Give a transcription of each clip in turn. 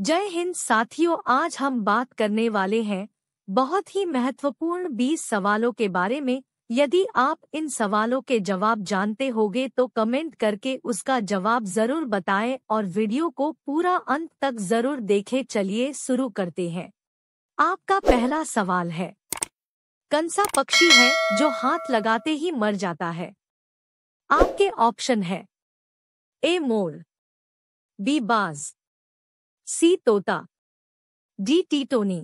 जय हिंद साथियों आज हम बात करने वाले हैं बहुत ही महत्वपूर्ण 20 सवालों के बारे में यदि आप इन सवालों के जवाब जानते होगे तो कमेंट करके उसका जवाब जरूर बताएं और वीडियो को पूरा अंत तक जरूर देखें चलिए शुरू करते हैं आपका पहला सवाल है कंसा पक्षी है जो हाथ लगाते ही मर जाता है आपके ऑप्शन है ए मोर बी बाज सी तोता डी टीटोनी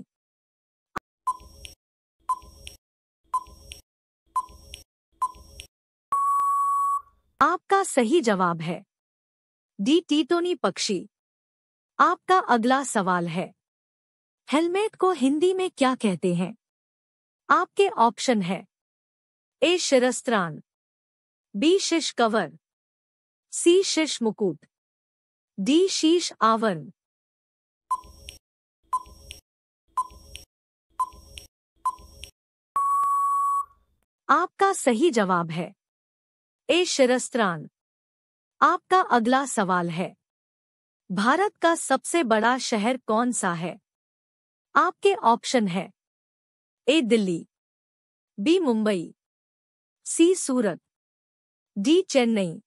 आपका सही जवाब है डी टीटोनी पक्षी आपका अगला सवाल है हेलमेट को हिंदी में क्या कहते हैं आपके ऑप्शन है ए शिरस्त्रान बी शिश कवर सी शिश मुकुट डी शीश आवरण आपका सही जवाब है ए शिरस्त्रान आपका अगला सवाल है भारत का सबसे बड़ा शहर कौन सा है आपके ऑप्शन है A Delhi B Mumbai C Surat D Chennai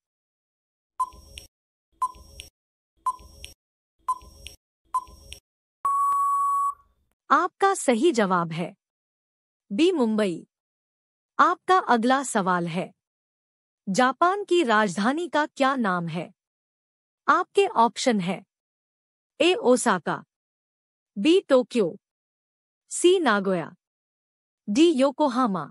आपका सही जवाब है बी मुंबई आपका अगला सवाल है जापान की राजधानी का क्या नाम है आपके ऑप्शन है A Osaka B Tokyo C Nagoya D Yokohama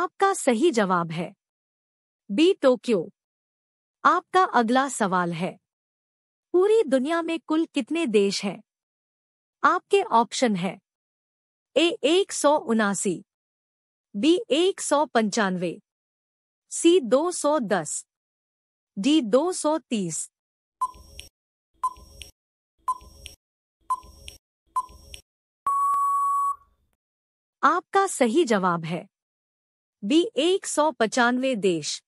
आपका सही जवाब है बी टोक्यो आपका अगला सवाल है पूरी दुनिया में कुल कितने देश हैं आपके ऑप्शन है ए एक सौ उनासी बी एक सौ पंचानवे सी दो सौ दस डी दो सौ तीस आपका सही जवाब है बी एक सौ पचानवे देश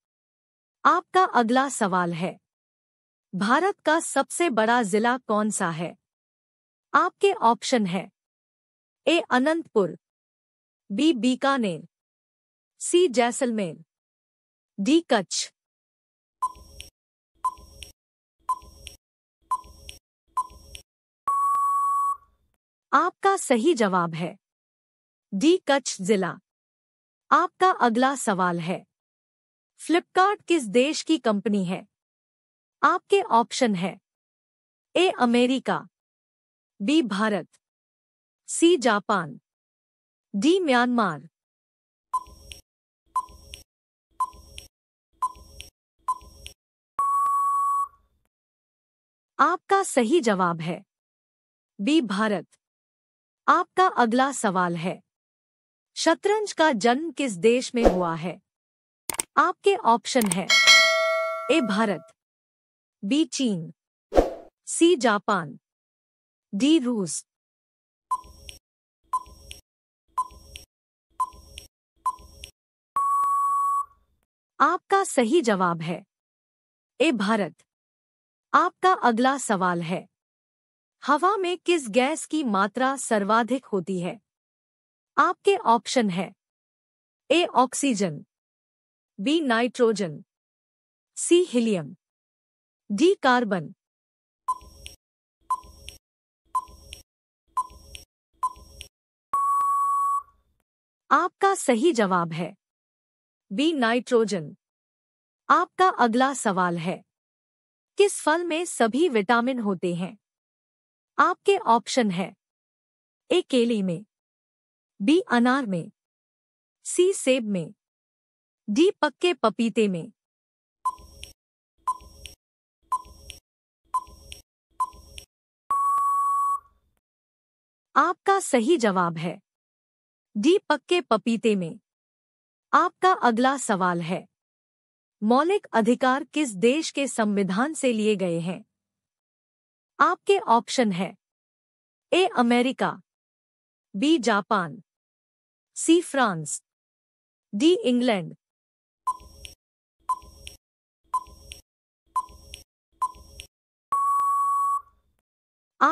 आपका अगला सवाल है भारत का सबसे बड़ा जिला कौन सा है आपके ऑप्शन है A Anantapur B Bikaner C Jaisalmer D Kutch आपका सही जवाब है डी कच्छ जिला आपका अगला सवाल है फ्लिपकार्ट किस देश की कंपनी है आपके ऑप्शन है A America B Bharat C Japan D Myanmar आपका सही जवाब है बी भारत आपका अगला सवाल है शतरंज का जन्म किस देश में हुआ है आपके ऑप्शन है ए भारत बी चीन सी जापान डी रूस आपका सही जवाब है ए भारत आपका अगला सवाल है हवा में किस गैस की मात्रा सर्वाधिक होती है आपके ऑप्शन है A oxygen B nitrogen C helium D carbon आपका सही जवाब है बी नाइट्रोजन आपका अगला सवाल है किस फल में सभी विटामिन होते हैं आपके ऑप्शन है ए केली में बी अनार में सी सेब में डी पक्के पपीते में आपका सही जवाब है डी पक्के पपीते में आपका अगला सवाल है मौलिक अधिकार किस देश के संविधान से लिए गए हैं आपके ऑप्शन है A America B Japan C France D England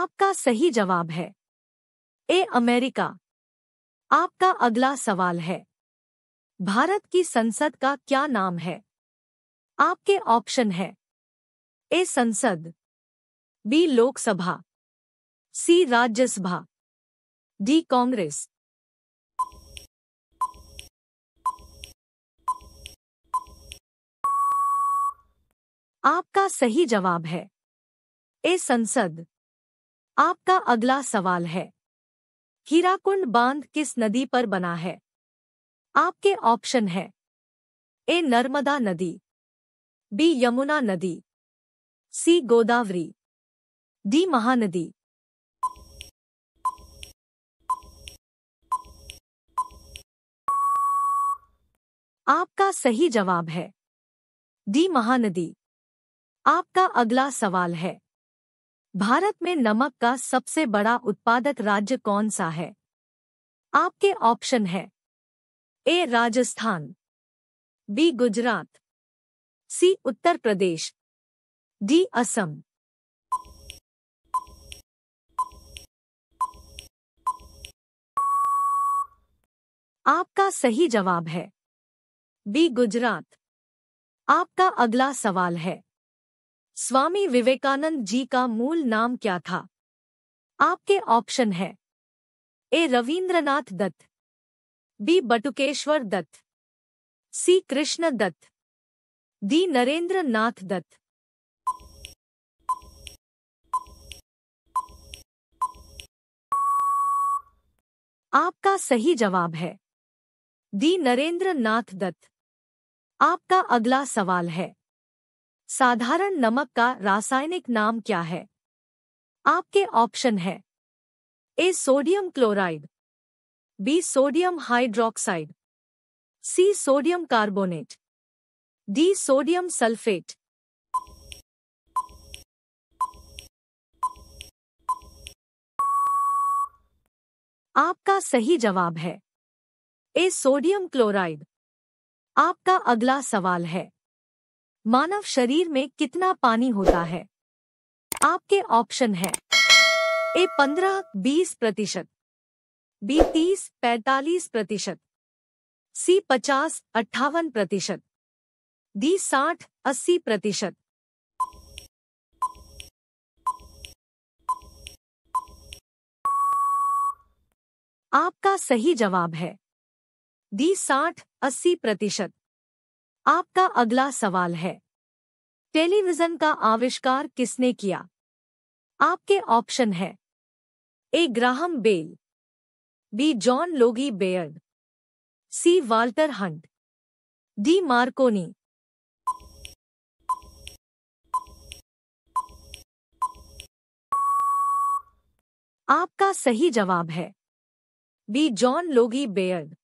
आपका सही जवाब है ए अमेरिका आपका अगला सवाल है भारत की संसद का क्या नाम है आपके ऑप्शन है A Sansad B Lok Sabha C Rajya Sabha D Congress आपका सही जवाब है ए संसद आपका अगला सवाल है हीराकुंड बांध किस नदी पर बना है आपके ऑप्शन है ए नर्मदा नदी बी यमुना नदी सी गोदावरी डी महानदी आपका सही जवाब है डी महानदी आपका अगला सवाल है भारत में नमक का सबसे बड़ा उत्पादक राज्य कौन सा है आपके ऑप्शन है A Rajasthan B Gujarat C Uttar Pradesh D Assam आपका सही जवाब है बी गुजरात आपका अगला सवाल है स्वामी विवेकानंद जी का मूल नाम क्या था आपके ऑप्शन है A Ravindranath Dutt B Batukeshwar Dutt C Krishna Dutt D Narendra Nath Dutt आपका सही जवाब है डी नरेंद्र नाथ दत्त आपका अगला सवाल है साधारण नमक का रासायनिक नाम क्या है आपके ऑप्शन है A sodium chloride B sodium hydroxide C sodium carbonate D sodium sulphate आपका सही जवाब है ए सोडियम क्लोराइड आपका अगला सवाल है मानव शरीर में कितना पानी होता है आपके ऑप्शन है ए पंद्रह बीस प्रतिशत बी तीस पैतालीस प्रतिशत सी पचास अट्ठावन प्रतिशत डी साठ अस्सी प्रतिशत आपका सही जवाब है डी साठ अस्सी प्रतिशत आपका अगला सवाल है टेलीविजन का आविष्कार किसने किया आपके ऑप्शन है A Graham Bell B John Logie Baird C Walter Hunt D Marconi आपका सही जवाब है बी जॉन लोगी बेयर्ड